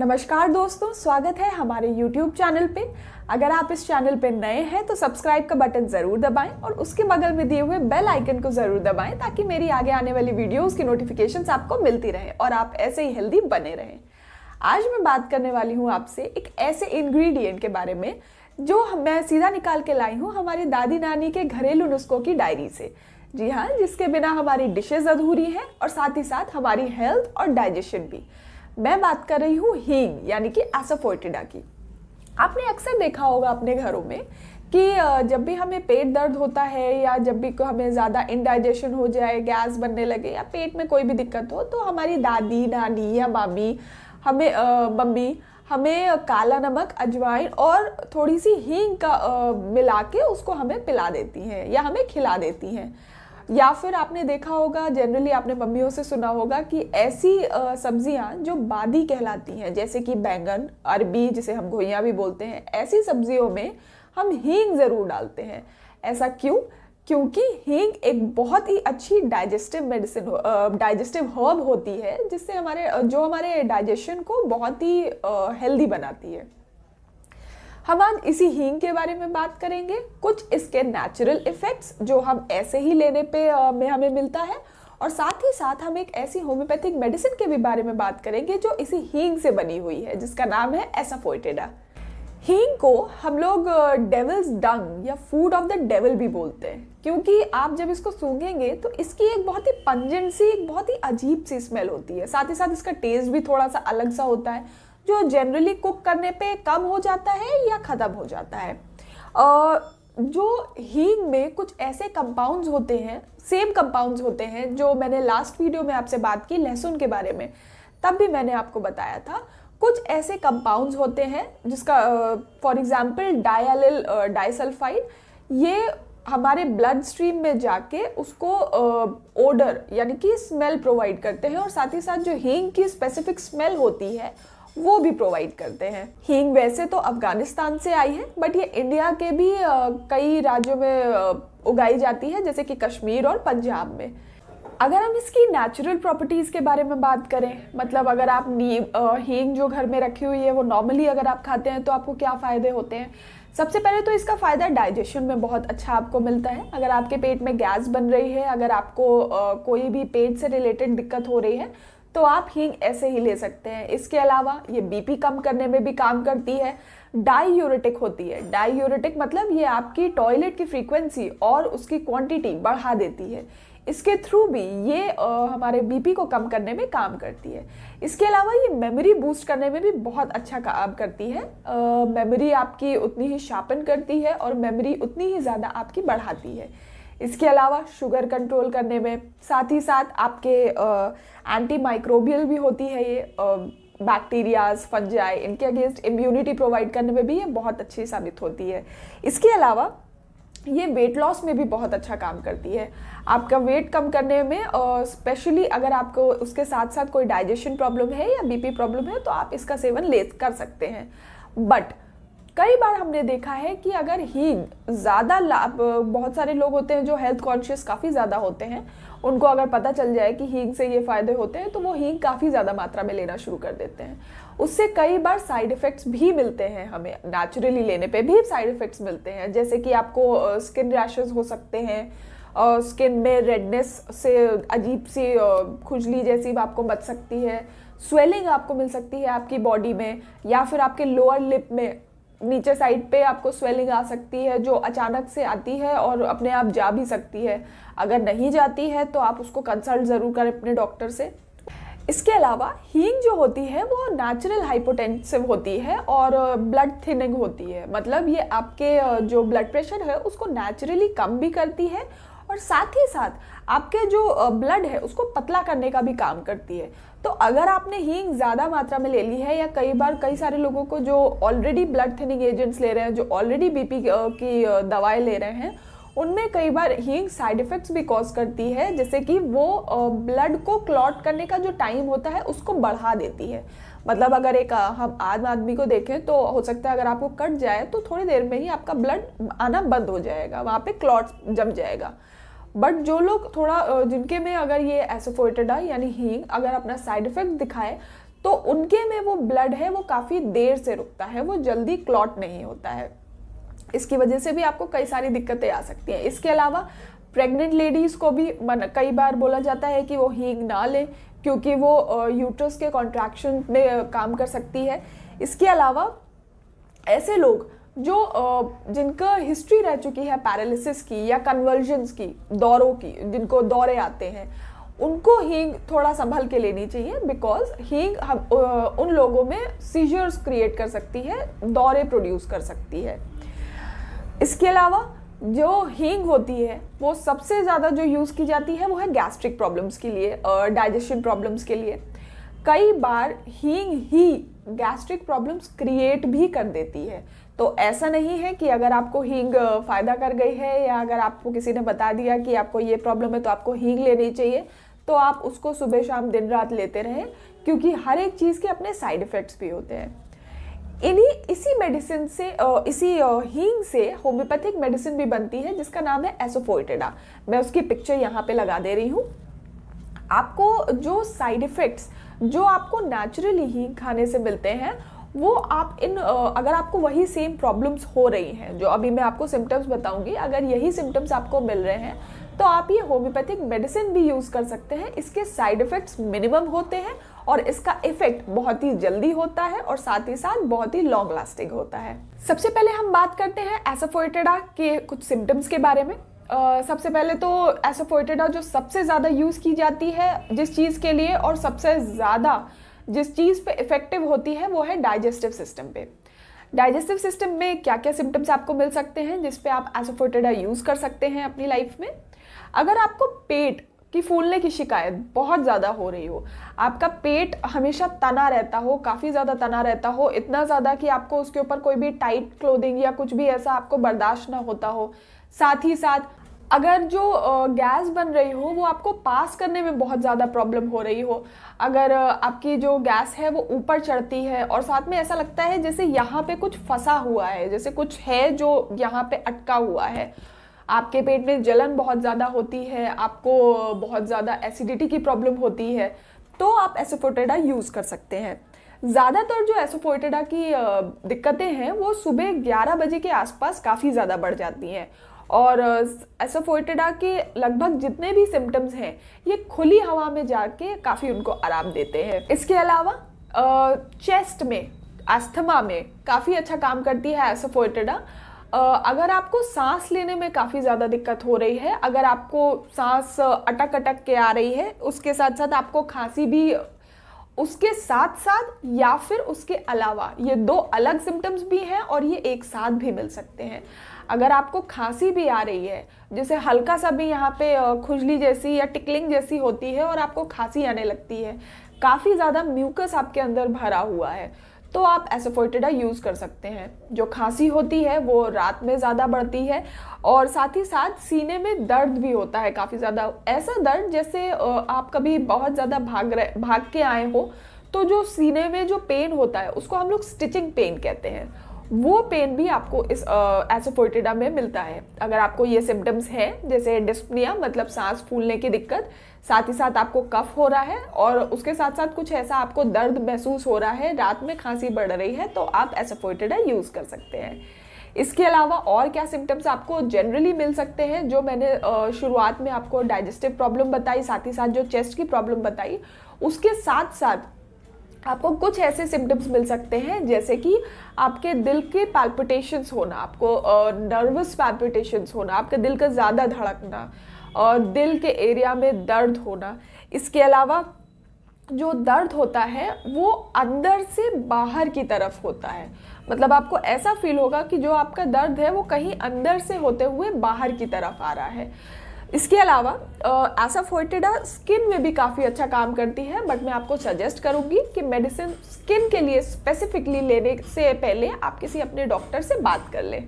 नमस्कार दोस्तों स्वागत है हमारे YouTube चैनल पे अगर आप इस चैनल पे नए हैं तो सब्सक्राइब का बटन ज़रूर दबाएं और उसके बगल में दिए हुए बेल आइकन को ज़रूर दबाएं ताकि मेरी आगे आने वाली वीडियोस की नोटिफिकेशंस आपको मिलती रहे और आप ऐसे ही हेल्दी बने रहें आज मैं बात करने वाली हूँ आपसे एक ऐसे इन्ग्रीडियंट के बारे में जो मैं सीधा निकाल के लाई हूँ हमारी दादी नानी के घरेलू नुस्खों की डायरी से जी हाँ जिसके बिना हमारी डिशेज अधूरी हैं और साथ ही साथ हमारी हेल्थ और डाइजेशन भी मैं बात कर रही हूँ हींग यानी कि एसाफोर्टिडा की आपने अक्सर देखा होगा अपने घरों में कि जब भी हमें पेट दर्द होता है या जब भी हमें ज़्यादा इनडाइजेशन हो जाए गैस बनने लगे या पेट में कोई भी दिक्कत हो तो हमारी दादी नानी या मामी हमें मम्मी हमें काला नमक अजवाइन और थोड़ी सी हींग का मिला के उसको हमें पिला देती हैं या हमें खिला देती हैं या फिर आपने देखा होगा जनरली आपने मम्मियों से सुना होगा कि ऐसी सब्जियां जो बादी कहलाती हैं जैसे कि बैंगन अरबी जिसे हम घोइया भी बोलते हैं ऐसी सब्जियों में हम हींग ज़रूर डालते हैं ऐसा क्यों क्योंकि हींग एक बहुत ही अच्छी डाइजेस्टिव मेडिसिन डाइजेस्टिव हर्ब होती है जिससे हमारे जो हमारे डाइजेशन को बहुत ही हेल्दी बनाती है हम आज इसी हींग के बारे में बात करेंगे कुछ इसके नेचुरल इफ़ेक्ट्स जो हम ऐसे ही लेने पे में हमें मिलता है और साथ ही साथ हम एक ऐसी होम्योपैथिक मेडिसिन के भी बारे में बात करेंगे जो इसी हींग से बनी हुई है जिसका नाम है एसाफोइटेडा हींग को हम लोग डेविल्स डंग या फूड ऑफ द डेविल भी बोलते हैं क्योंकि आप जब इसको सूंघेंगे तो इसकी एक बहुत ही पंजेंट सी एक बहुत ही अजीब सी स्मेल होती है साथ ही साथ इसका टेस्ट भी थोड़ा सा अलग सा होता है जो जनरली कुक करने पे कम हो जाता है या ख़त्म हो जाता है जो हींग में कुछ ऐसे कंपाउंड्स होते हैं सेम कंपाउंड्स होते हैं जो मैंने लास्ट वीडियो में आपसे बात की लहसुन के बारे में तब भी मैंने आपको बताया था कुछ ऐसे कंपाउंड्स होते हैं जिसका फॉर एग्ज़ाम्पल डायालिल डाइसल्फाइड ये हमारे ब्लड स्ट्रीम में जाके उसको ओडर यानी कि स्मेल प्रोवाइड करते हैं और साथ ही साथ जो हींग की स्पेसिफिक स्मेल होती है वो भी प्रोवाइड करते हैं हींग वैसे तो अफगानिस्तान से आई है बट ये इंडिया के भी कई राज्यों में उगाई जाती है जैसे कि कश्मीर और पंजाब में अगर हम इसकी नेचुरल प्रॉपर्टीज़ के बारे में बात करें मतलब अगर आप नीम हींग जो घर में रखी हुई है वो नॉर्मली अगर आप खाते हैं तो आपको क्या फ़ायदे होते हैं सबसे पहले तो इसका फ़ायदा डाइजेशन में बहुत अच्छा आपको मिलता है अगर आपके पेट में गैस बन रही है अगर आपको आ, कोई भी पेट से रिलेटेड दिक्कत हो रही है तो आप हींग ऐसे ही ले सकते हैं इसके अलावा ये बीपी कम करने में भी काम करती है डाईयूरेटिक होती है डाईयूरेटिक मतलब ये आपकी टॉयलेट की फ्रीक्वेंसी और उसकी क्वांटिटी बढ़ा देती है इसके थ्रू भी ये हमारे बीपी को कम करने में काम करती है इसके अलावा ये मेमोरी बूस्ट करने में भी बहुत अच्छा काम करती है मेमोरी आपकी उतनी ही शार्पन करती है और मेमोरी उतनी ही ज़्यादा आपकी बढ़ाती है इसके अलावा शुगर कंट्रोल करने में साथ ही साथ आपके एंटी माइक्रोबियल भी होती है ये बैक्टीरियाज फंजाई इनके अगेंस्ट इम्यूनिटी प्रोवाइड करने में भी ये बहुत अच्छी साबित होती है इसके अलावा ये वेट लॉस में भी बहुत अच्छा काम करती है आपका वेट कम करने में स्पेशली अगर आपको उसके साथ साथ कोई डाइजेशन प्रॉब्लम है या बीपी प्रॉब्लम है तो आप इसका सेवन ले कर सकते हैं बट कई बार हमने देखा है कि अगर ही ज़्यादा लाभ बहुत सारे लोग होते हैं जो हेल्थ कॉन्शियस काफ़ी ज़्यादा होते हैं उनको अगर पता चल जाए कि हींग से ये फ़ायदे होते हैं तो वो हींग काफ़ी ज़्यादा मात्रा में लेना शुरू कर देते हैं उससे कई बार साइड इफ़ेक्ट्स भी मिलते हैं हमें नेचुरली लेने पे भी साइड इफ़ेक्ट्स मिलते हैं जैसे कि आपको स्किन रैशेज हो सकते हैं और स्किन में रेडनेस से अजीब सी खुजली जैसी आपको बच सकती है स्वेलिंग आपको मिल सकती है आपकी बॉडी में या फिर आपके लोअर लिप में नीचे साइड पे आपको स्वेलिंग आ सकती है जो अचानक से आती है और अपने आप जा भी सकती है अगर नहीं जाती है तो आप उसको कंसल्ट ज़रूर करें अपने डॉक्टर से इसके अलावा हींग जो होती है वो नेचुरल हाइपोटेंसिव होती है और ब्लड थिनिंग होती है मतलब ये आपके जो ब्लड प्रेशर है उसको नेचुरली कम भी करती है और साथ ही साथ आपके जो ब्लड है उसको पतला करने का भी काम करती है तो अगर आपने हींग ज़्यादा मात्रा में ले ली है या कई बार कई सारे लोगों को जो ऑलरेडी ब्लड थिनिंग एजेंट्स ले रहे हैं जो ऑलरेडी बीपी की दवाएं ले रहे हैं उनमें कई बार हींग साइड इफ़ेक्ट्स भी कॉज करती है जैसे कि वो ब्लड को क्लॉट करने का जो टाइम होता है उसको बढ़ा देती है मतलब अगर एक हम आम आदमी को देखें तो हो सकता है अगर आपको कट जाए तो थोड़ी देर में ही आपका ब्लड आना बंद हो जाएगा वहाँ पे क्लॉट जम जाएगा बट जो लोग थोड़ा जिनके में अगर ये एसोफोटेडा यानी हींग अगर अपना साइड इफेक्ट दिखाए तो उनके में वो ब्लड है वो काफ़ी देर से रुकता है वो जल्दी क्लॉट नहीं होता है इसकी वजह से भी आपको कई सारी दिक्कतें आ सकती हैं इसके अलावा प्रेग्नेंट लेडीज़ को भी मन कई बार बोला जाता है कि वो हींग ना लें क्योंकि वो यूट्रस के कॉन्ट्रैक्शन में काम कर सकती है इसके अलावा ऐसे लोग जो जिनका हिस्ट्री रह चुकी है पैरालिसिस की या कन्वर्जन्स की दौरों की जिनको दौरे आते हैं उनको हींग थोड़ा संभल के लेनी चाहिए बिकॉज हींग हम उन लोगों में सीजर्स क्रिएट कर सकती है दौरे प्रोड्यूस कर सकती है इसके अलावा जो हींग होती है वो सबसे ज़्यादा जो यूज़ की जाती है वो है गैस्ट्रिक प्रॉब्लम्स के लिए डाइजेशन प्रॉब्लम्स के लिए कई बार हींग ही गैस्ट्रिक प्रॉब्लम्स क्रिएट भी कर देती है तो ऐसा नहीं है कि अगर आपको हींग फ़ायदा कर गई है या अगर आपको किसी ने बता दिया कि आपको ये प्रॉब्लम है तो आपको हींग लेनी चाहिए तो आप उसको सुबह शाम दिन रात लेते रहें क्योंकि हर एक चीज़ के अपने साइड इफ़ेक्ट्स भी होते हैं इन्हीं इसी मेडिसिन से इसी हींग से होम्योपैथिक मेडिसिन भी बनती है जिसका नाम है एसोफोइटेडा मैं उसकी पिक्चर यहाँ पे लगा दे रही हूँ आपको जो साइड इफ़ेक्ट्स जो आपको नेचुरली ही खाने से मिलते हैं वो आप इन अगर आपको वही सेम प्रॉब्लम्स हो रही हैं जो अभी मैं आपको सिम्टम्स बताऊंगी अगर यही सिम्टम्स आपको मिल रहे हैं तो आप ये होम्योपैथिक मेडिसिन भी यूज़ कर सकते हैं इसके साइड इफ़ेक्ट्स मिनिमम होते हैं और इसका इफेक्ट बहुत ही जल्दी होता है और साथ ही साथ बहुत ही लॉन्ग लास्टिंग होता है सबसे पहले हम बात करते हैं एसोफोइटेडा के कुछ सिम्टम्स के बारे में Uh, सबसे पहले तो एसोफोइटेडा जो सबसे ज़्यादा यूज़ की जाती है जिस चीज़ के लिए और सबसे ज़्यादा जिस चीज़ पे इफ़ेक्टिव होती है वो है डाइजेस्टिव सिस्टम पे डाइजेस्टिव सिस्टम में क्या क्या सिम्टम्स आपको मिल सकते हैं जिस पे आप एसोफोटेडा यूज़ कर सकते हैं अपनी लाइफ में अगर आपको पेट की फूलने की शिकायत बहुत ज़्यादा हो रही हो आपका पेट हमेशा तना रहता हो काफ़ी ज़्यादा तना रहता हो इतना ज़्यादा कि आपको उसके ऊपर कोई भी टाइट क्लोदिंग या कुछ भी ऐसा आपको बर्दाश्त ना होता हो साथ ही साथ अगर जो गैस बन रही हो वो आपको पास करने में बहुत ज़्यादा प्रॉब्लम हो रही हो अगर आपकी जो गैस है वो ऊपर चढ़ती है और साथ में ऐसा लगता है जैसे यहाँ पे कुछ फंसा हुआ है जैसे कुछ है जो यहाँ पे अटका हुआ है आपके पेट में जलन बहुत ज़्यादा होती है आपको बहुत ज़्यादा एसिडिटी की प्रॉब्लम होती है तो आप एसोफोटेडा यूज़ कर सकते हैं ज़्यादातर जो एसोफोटेडा की दिक्कतें हैं वो सुबह 11 बजे के आसपास काफ़ी ज़्यादा बढ़ जाती हैं और एसोफोर्टिडा के लगभग जितने भी सिम्टम्स हैं ये खुली हवा में जाके काफ़ी उनको आराम देते हैं इसके अलावा चेस्ट में अस्थमा में काफ़ी अच्छा काम करती है एसोफोटेडा अगर आपको सांस लेने में काफ़ी ज़्यादा दिक्कत हो रही है अगर आपको सांस अटक अटक के आ रही है उसके साथ साथ आपको खांसी भी उसके साथ साथ या फिर उसके अलावा ये दो अलग सिम्टम्स भी हैं और ये एक साथ भी मिल सकते हैं अगर आपको खांसी भी आ रही है जैसे हल्का सा भी यहाँ पे खुजली जैसी या टिकलिंग जैसी होती है और आपको खांसी आने लगती है काफ़ी ज़्यादा म्यूकस आपके अंदर भरा हुआ है तो आप एसोफोटिडा यूज़ कर सकते हैं जो खांसी होती है वो रात में ज़्यादा बढ़ती है और साथ ही साथ सीने में दर्द भी होता है काफ़ी ज़्यादा ऐसा दर्द जैसे आप कभी बहुत ज़्यादा भाग रहे भाग के आए हो तो जो सीने में जो पेन होता है उसको हम लोग स्टिचिंग पेन कहते हैं वो पेन भी आपको इस एसोफोर्टिडा में मिलता है अगर आपको ये सिम्टम्स हैं जैसे डिस्पनिया मतलब सांस फूलने की दिक्कत साथ ही साथ आपको कफ हो रहा है और उसके साथ साथ कुछ ऐसा आपको दर्द महसूस हो रहा है रात में खांसी बढ़ रही है तो आप एसोफोर्टिडा यूज़ कर सकते हैं इसके अलावा और क्या सिम्टम्स आपको जनरली मिल सकते हैं जो मैंने शुरुआत में आपको डाइजेस्टिव प्रॉब्लम बताई साथ ही साथ जो चेस्ट की प्रॉब्लम बताई उसके साथ साथ आपको कुछ ऐसे सिम्टम्स मिल सकते हैं जैसे कि आपके दिल के पैल्पिटेशंस होना आपको नर्वस पैल्पिटेशंस होना आपके दिल का ज़्यादा धड़कना और दिल के एरिया में दर्द होना इसके अलावा जो दर्द होता है वो अंदर से बाहर की तरफ होता है मतलब आपको ऐसा फील होगा कि जो आपका दर्द है वो कहीं अंदर से होते हुए बाहर की तरफ आ रहा है इसके अलावा फोर्टिडा स्किन में भी काफ़ी अच्छा काम करती है बट मैं आपको सजेस्ट करूँगी कि मेडिसिन स्किन के लिए स्पेसिफिकली लेने से पहले आप किसी अपने डॉक्टर से बात कर लें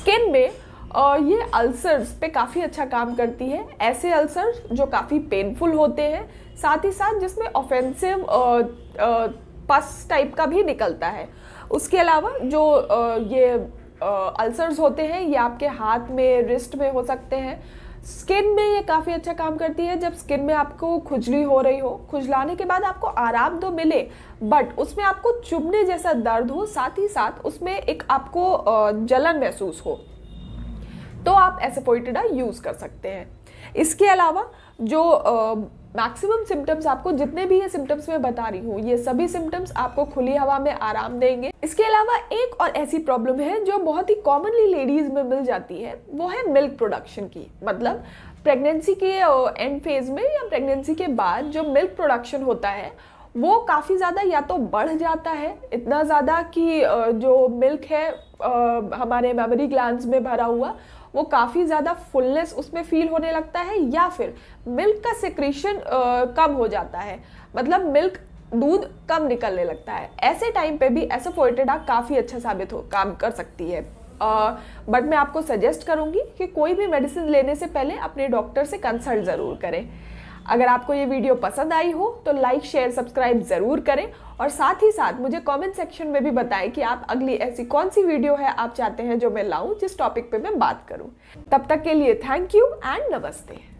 स्किन में और ये अल्सर्स पे काफ़ी अच्छा काम करती है ऐसे अल्सर्स जो काफ़ी पेनफुल होते हैं साथ ही साथ जिसमें ऑफेंसिव पस टाइप का भी निकलता है उसके अलावा जो ये अल्सर्स होते हैं ये आपके हाथ में रिस्ट में हो सकते हैं स्किन में ये काफ़ी अच्छा काम करती है जब स्किन में आपको खुजली हो रही हो खुजलाने के बाद आपको आराम तो मिले बट उसमें आपको चुभने जैसा दर्द हो साथ ही साथ उसमें एक आपको जलन महसूस हो आप एसेफोइटिडा यूज़ कर सकते हैं इसके अलावा जो मैक्सिमम सिम्टम्स आपको जितने भी ये सिम्टम्स मैं बता रही हूँ ये सभी सिम्टम्स आपको खुली हवा में आराम देंगे इसके अलावा एक और ऐसी प्रॉब्लम है जो बहुत ही कॉमनली लेडीज़ में मिल जाती है वो है मिल्क प्रोडक्शन की मतलब प्रेगनेंसी के एंड फेज में या प्रेगनेंसी के बाद जो मिल्क प्रोडक्शन होता है वो काफ़ी ज़्यादा या तो बढ़ जाता है इतना ज़्यादा कि जो मिल्क है हमारे मेमोरी ग्लान्स में भरा हुआ वो काफ़ी ज़्यादा फुलनेस उसमें फील होने लगता है या फिर मिल्क का सिक्रीशन कम हो जाता है मतलब मिल्क दूध कम निकलने लगता है ऐसे टाइम पे भी एसोफोर्टेडा काफ़ी अच्छा साबित हो काम कर सकती है बट uh, मैं आपको सजेस्ट करूँगी कि कोई भी मेडिसिन लेने से पहले अपने डॉक्टर से कंसल्ट ज़रूर करें अगर आपको ये वीडियो पसंद आई हो तो लाइक शेयर सब्सक्राइब ज़रूर करें और साथ ही साथ मुझे कमेंट सेक्शन में भी बताएं कि आप अगली ऐसी कौन सी वीडियो है आप चाहते हैं जो मैं लाऊं जिस टॉपिक पे मैं बात करूं तब तक के लिए थैंक यू एंड नमस्ते